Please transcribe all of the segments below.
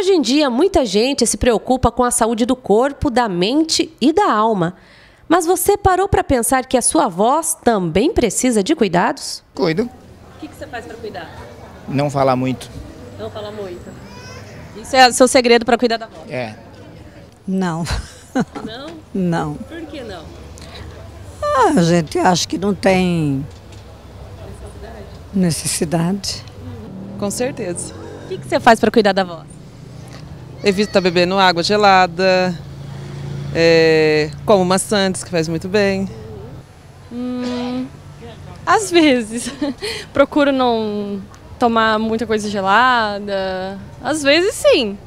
Hoje em dia, muita gente se preocupa com a saúde do corpo, da mente e da alma. Mas você parou para pensar que a sua voz também precisa de cuidados? Cuido. O que, que você faz para cuidar? Não falar muito. Não falar muito. Isso é o seu segredo para cuidar da voz? É. Não. Não? não. Por que não? Ah, a gente acha que não tem necessidade. necessidade. Com certeza. O que, que você faz para cuidar da voz? Evito estar bebendo água gelada. É, como maçantes, que faz muito bem. Hum, às vezes. Procuro não tomar muita coisa gelada. Às vezes, sim.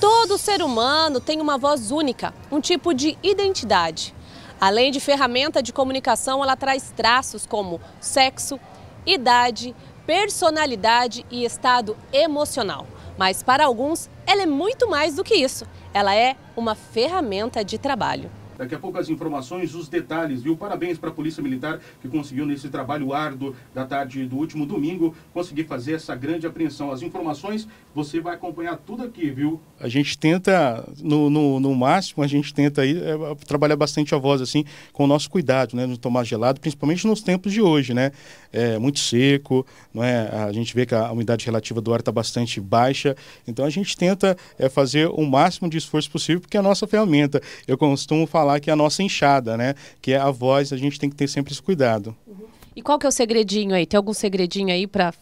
Todo ser humano tem uma voz única, um tipo de identidade. Além de ferramenta de comunicação, ela traz traços como sexo, idade, personalidade e estado emocional. Mas para alguns, ela é muito mais do que isso. Ela é uma ferramenta de trabalho. Daqui a pouco as informações, os detalhes, viu? Parabéns para a Polícia Militar que conseguiu nesse trabalho árduo da tarde do último domingo conseguir fazer essa grande apreensão. As informações você vai acompanhar tudo aqui, viu? A gente tenta, no, no, no máximo, a gente tenta aí é, trabalhar bastante a voz assim, com o nosso cuidado, né? Não tomar gelado, principalmente nos tempos de hoje, né? É muito seco, não é? A gente vê que a umidade relativa do ar está bastante baixa, então a gente tenta é, fazer o máximo de esforço possível porque é a nossa ferramenta. Eu costumo falar falar que é a nossa enxada, né? Que é a voz, a gente tem que ter sempre esse cuidado. Uhum. E qual que é o segredinho aí? Tem algum segredinho aí para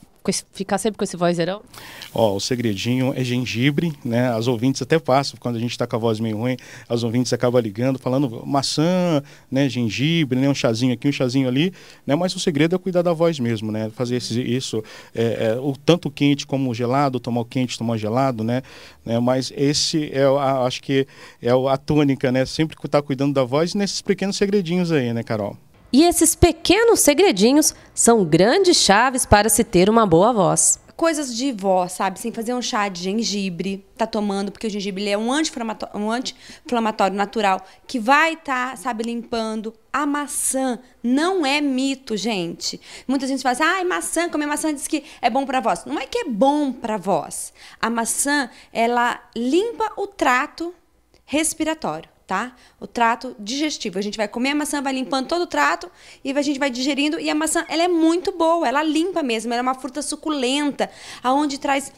ficar sempre com esse vozeirão? Ó, o segredinho é gengibre, né? As ouvintes até passam, quando a gente está com a voz meio ruim, as ouvintes acabam ligando, falando maçã, né? Gengibre, né? Um chazinho aqui, um chazinho ali, né? Mas o segredo é cuidar da voz mesmo, né? Fazer esse, isso, é, é, o tanto quente como gelado, tomar o quente, tomar o gelado, né? né? Mas esse é, a, acho que é a tônica, né? Sempre estar tá cuidando da voz nesses pequenos segredinhos aí, né, Carol? E esses pequenos segredinhos são grandes chaves para se ter uma boa voz coisas de vó, sabe? Sem fazer um chá de gengibre, tá tomando, porque o gengibre é um anti-inflamatório um anti natural que vai estar, tá, sabe, limpando. A maçã não é mito, gente. Muita gente fala assim, ai, ah, maçã, comer maçã diz que é bom para voz. Não é que é bom para voz. A maçã, ela limpa o trato respiratório tá? O trato digestivo. A gente vai comer a maçã, vai limpando todo o trato e a gente vai digerindo. E a maçã, ela é muito boa, ela limpa mesmo. Ela é uma fruta suculenta, aonde traz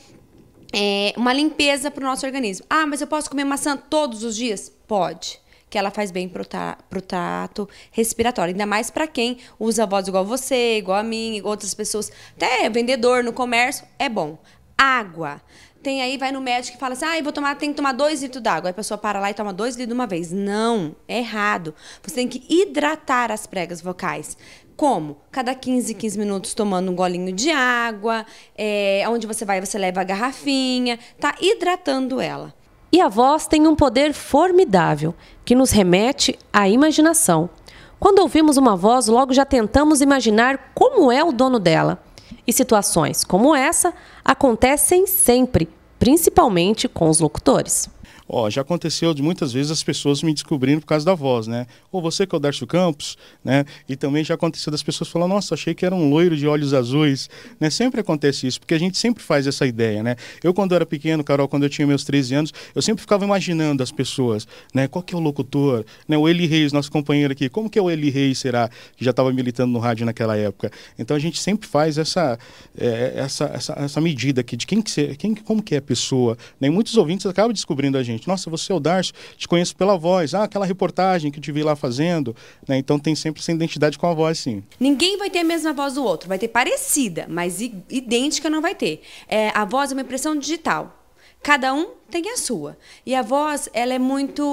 é, uma limpeza para o nosso organismo. Ah, mas eu posso comer maçã todos os dias? Pode que ela faz bem para o pro trato respiratório. Ainda mais para quem usa voz igual você, igual a mim, outras pessoas, até vendedor no comércio, é bom. Água tem aí, vai no médico e fala assim, ah, vou tomar, tem que tomar dois litros d'água. Aí a pessoa para lá e toma dois litros de uma vez. Não, é errado. Você tem que hidratar as pregas vocais. Como? Cada 15, 15 minutos tomando um golinho de água, é, eh, onde você vai, você leva a garrafinha, tá hidratando ela. E a voz tem um poder formidável, que nos remete à imaginação. Quando ouvimos uma voz, logo já tentamos imaginar como é o dono dela. E situações como essa acontecem sempre, principalmente com os locutores. Ó, já aconteceu de muitas vezes as pessoas me descobrindo por causa da voz, né? Ou você que é o Darcio Campos, né? E também já aconteceu das pessoas falando, nossa, achei que era um loiro de olhos azuis, né? Sempre acontece isso, porque a gente sempre faz essa ideia, né? Eu quando era pequeno, Carol, quando eu tinha meus 13 anos, eu sempre ficava imaginando as pessoas, né? Qual que é o locutor, né? O Eli Reis, nosso companheiro aqui, como que é o Eli Reis, será? Que já estava militando no rádio naquela época. Então a gente sempre faz essa, é, essa, essa, essa medida aqui de quem que, ser, quem, como que é a pessoa, né? E muitos ouvintes acabam descobrindo a gente gente. Nossa, você é o Darcio, te conheço pela voz. Ah, aquela reportagem que eu te vi lá fazendo. Né? Então tem sempre essa identidade com a voz, sim. Ninguém vai ter a mesma voz do outro. Vai ter parecida, mas idêntica não vai ter. É, a voz é uma impressão digital. Cada um tem a sua. E a voz, ela é muito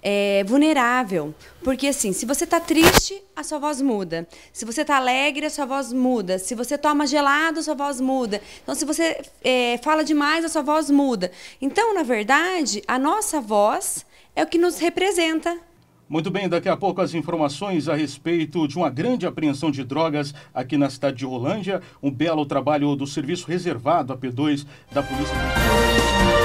é, vulnerável. Porque, assim, se você está triste, a sua voz muda. Se você está alegre, a sua voz muda. Se você toma gelado, a sua voz muda. Então, se você é, fala demais, a sua voz muda. Então, na verdade, a nossa voz é o que nos representa. Muito bem, daqui a pouco as informações a respeito de uma grande apreensão de drogas aqui na cidade de Rolândia. Um belo trabalho do serviço reservado a P2 da Polícia Militar.